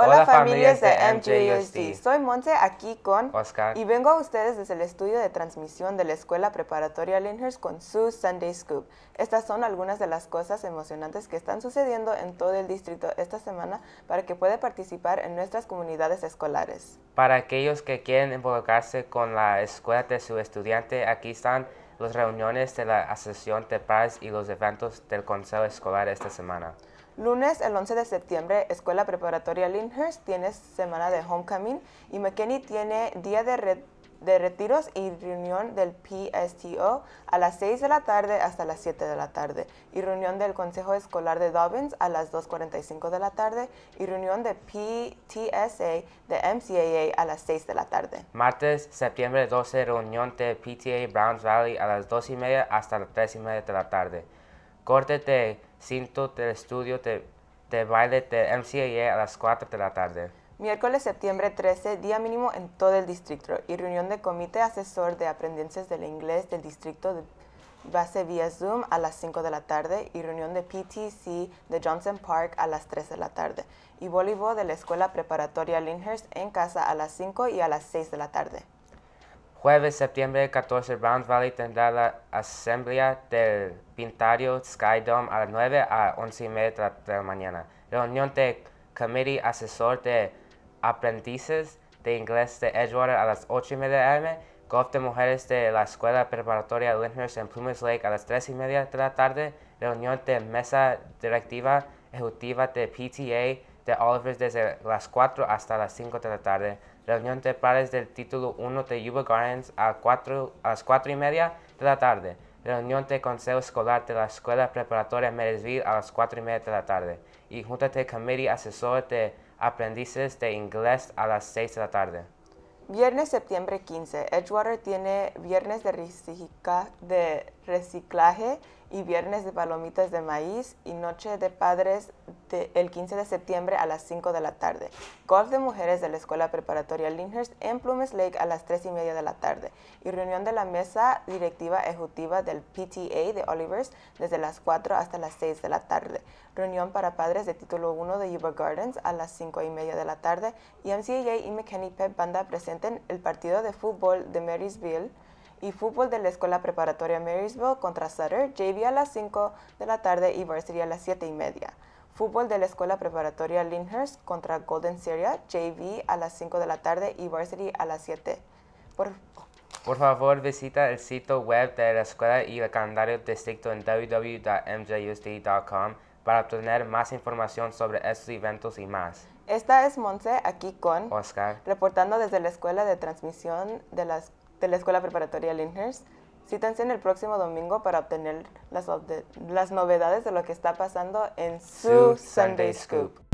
Hola, familias de MJUSD. Soy Monse aquí con Oscar y vengo a ustedes desde el estudio de transmisión de la Escuela Preparatoria Lindhurst con su Sunday Scoop. Estas son algunas de las cosas emocionantes que están sucediendo en todo el distrito esta semana para que pueda participar en nuestras comunidades escolares. Para aquellos que quieren involucrarse con la escuela de su estudiante, aquí están las reuniones de la Asociación de Paz y los eventos del Consejo Escolar esta semana. Lunes, el 11 de septiembre, Escuela Preparatoria Lyndhurst tiene semana de homecoming y McKinney tiene día de, de retiros y reunión del PSTO a las 6 de la tarde hasta las 7 de la tarde y reunión del Consejo Escolar de Dobbins a las 2.45 de la tarde y reunión de PTSA de MCAA a las 6 de la tarde. Martes, septiembre 12, reunión de PTA Browns Valley a las 2.30 y media hasta las 3.30 de la tarde corte de cinto del estudio de, baile de MCIA a las 4 de la tarde. Miércoles, septiembre 13, día mínimo en todo el distrito y reunión de comité asesor de Aprendices del inglés del distrito de base vía Zoom a las 5 de la tarde y reunión de PTC de Johnson Park a las 3 de la tarde y voleibol de la Escuela Preparatoria Lindhurst en casa a las 5 y a las 6 de la tarde. Jueves, septiembre 14, Browns Valley tendrá la asamblea del Pintario Sky Dome a las 9 a 11 y media de la mañana. Reunión de Committee Asesor de Aprendices de Inglés de Edgewater a las 8 y media am. Golf de Mujeres de la Escuela Preparatoria Lindhurst en Plumas Lake a las 3 y media de la tarde. Reunión de Mesa Directiva Ejecutiva de PTA de este Oliver desde las 4 hasta las 5 de la tarde. Reunión de pares del título 1 de Yuba Gardens a, 4, a las 4 y media de la tarde. Reunión de consejo escolar de la Escuela Preparatoria Meresville a las 4 y media de la tarde. Y junta de committee asesor de aprendices de inglés a las 6 de la tarde. Viernes septiembre 15. Edgewater tiene viernes de reciclaje y viernes de palomitas de maíz y noche de padres el 15 de septiembre a las 5 de la tarde. Golf de mujeres de la Escuela Preparatoria Lindhurst en plumes Lake a las 3 y media de la tarde y reunión de la mesa directiva ejecutiva del PTA de Olivers desde las 4 hasta las 6 de la tarde. Reunión para padres de título 1 de Yuba Gardens a las 5 y media de la tarde y MCAA y McKinney Pep Banda presenten el partido de fútbol de Marysville y fútbol de la Escuela Preparatoria Marysville contra Sutter, JV a las 5 de la tarde y Varsity a las 7 y media. Fútbol de la Escuela Preparatoria Lindhurst contra Golden Syria, JV a las 5 de la tarde y Varsity a las 7. Por, favor, visita el sitio web de la escuela y el calendario distrito en www.mjusd.com para obtener más información sobre estos eventos y más. Esta es Monse aquí con Oscar, reportando desde la Escuela de Transmisión de las de la Escuela Preparatoria Lindhurst. sítense en el próximo domingo para obtener las, las novedades de lo que está pasando en su Sunday Scoop.